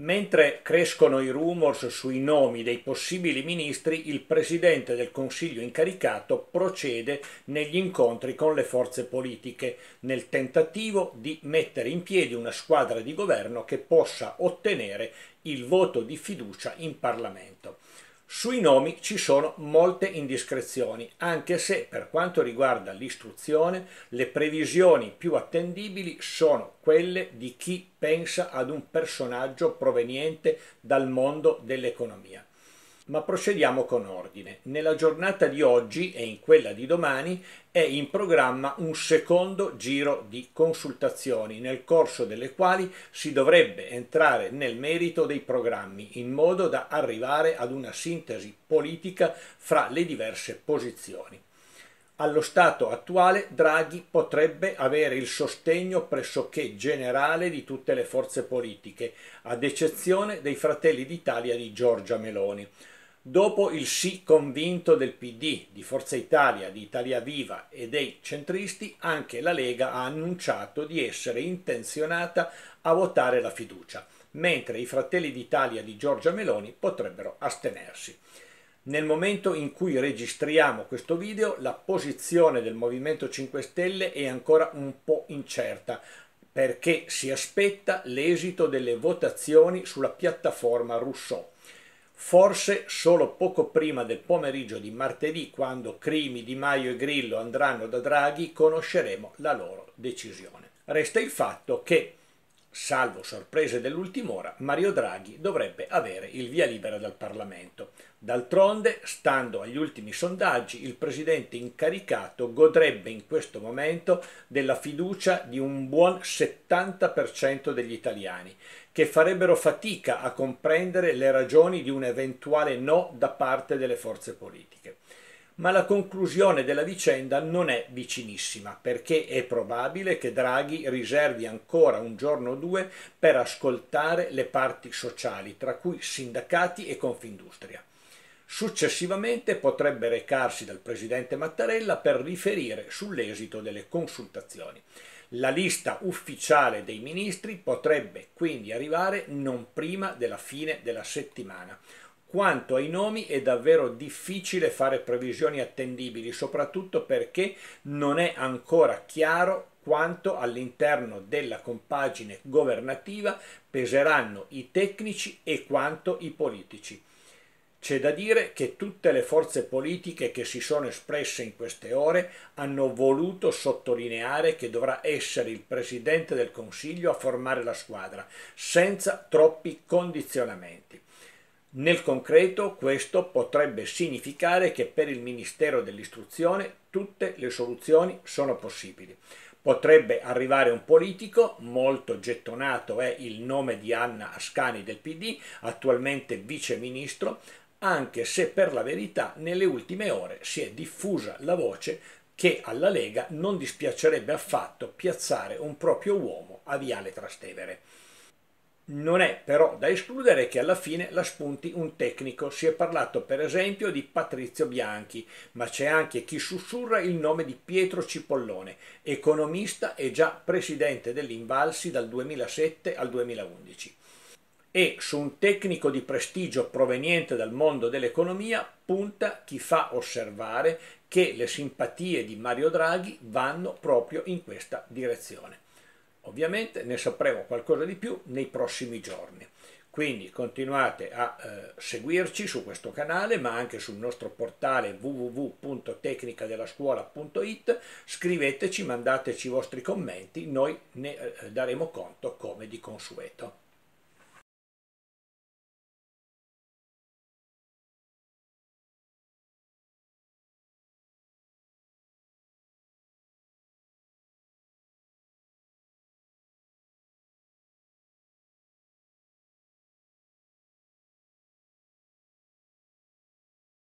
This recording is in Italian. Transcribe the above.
Mentre crescono i rumors sui nomi dei possibili ministri, il Presidente del Consiglio incaricato procede negli incontri con le forze politiche, nel tentativo di mettere in piedi una squadra di governo che possa ottenere il voto di fiducia in Parlamento. Sui nomi ci sono molte indiscrezioni, anche se per quanto riguarda l'istruzione le previsioni più attendibili sono quelle di chi pensa ad un personaggio proveniente dal mondo dell'economia ma procediamo con ordine. Nella giornata di oggi e in quella di domani è in programma un secondo giro di consultazioni nel corso delle quali si dovrebbe entrare nel merito dei programmi in modo da arrivare ad una sintesi politica fra le diverse posizioni. Allo stato attuale Draghi potrebbe avere il sostegno pressoché generale di tutte le forze politiche, ad eccezione dei Fratelli d'Italia di Giorgia Meloni. Dopo il sì convinto del PD, di Forza Italia, di Italia Viva e dei centristi, anche la Lega ha annunciato di essere intenzionata a votare la fiducia, mentre i Fratelli d'Italia di Giorgia Meloni potrebbero astenersi. Nel momento in cui registriamo questo video, la posizione del Movimento 5 Stelle è ancora un po' incerta, perché si aspetta l'esito delle votazioni sulla piattaforma Rousseau forse solo poco prima del pomeriggio di martedì, quando Crimi, Di Maio e Grillo andranno da Draghi, conosceremo la loro decisione. Resta il fatto che Salvo sorprese dell'ultima ora, Mario Draghi dovrebbe avere il via libera dal Parlamento. D'altronde, stando agli ultimi sondaggi, il presidente incaricato godrebbe in questo momento della fiducia di un buon 70% degli italiani, che farebbero fatica a comprendere le ragioni di un eventuale no da parte delle forze politiche ma la conclusione della vicenda non è vicinissima, perché è probabile che Draghi riservi ancora un giorno o due per ascoltare le parti sociali, tra cui sindacati e Confindustria. Successivamente potrebbe recarsi dal presidente Mattarella per riferire sull'esito delle consultazioni. La lista ufficiale dei ministri potrebbe quindi arrivare non prima della fine della settimana, quanto ai nomi è davvero difficile fare previsioni attendibili, soprattutto perché non è ancora chiaro quanto all'interno della compagine governativa peseranno i tecnici e quanto i politici. C'è da dire che tutte le forze politiche che si sono espresse in queste ore hanno voluto sottolineare che dovrà essere il Presidente del Consiglio a formare la squadra, senza troppi condizionamenti. Nel concreto questo potrebbe significare che per il Ministero dell'Istruzione tutte le soluzioni sono possibili. Potrebbe arrivare un politico, molto gettonato è il nome di Anna Ascani del PD, attualmente viceministro, anche se per la verità nelle ultime ore si è diffusa la voce che alla Lega non dispiacerebbe affatto piazzare un proprio uomo a Viale Trastevere. Non è però da escludere che alla fine la spunti un tecnico. Si è parlato per esempio di Patrizio Bianchi, ma c'è anche chi sussurra il nome di Pietro Cipollone, economista e già presidente dell'Invalsi dal 2007 al 2011. E su un tecnico di prestigio proveniente dal mondo dell'economia punta chi fa osservare che le simpatie di Mario Draghi vanno proprio in questa direzione. Ovviamente ne sapremo qualcosa di più nei prossimi giorni. Quindi continuate a eh, seguirci su questo canale, ma anche sul nostro portale www.tecnicadellascuola.it. Scriveteci, mandateci i vostri commenti, noi ne eh, daremo conto come di consueto.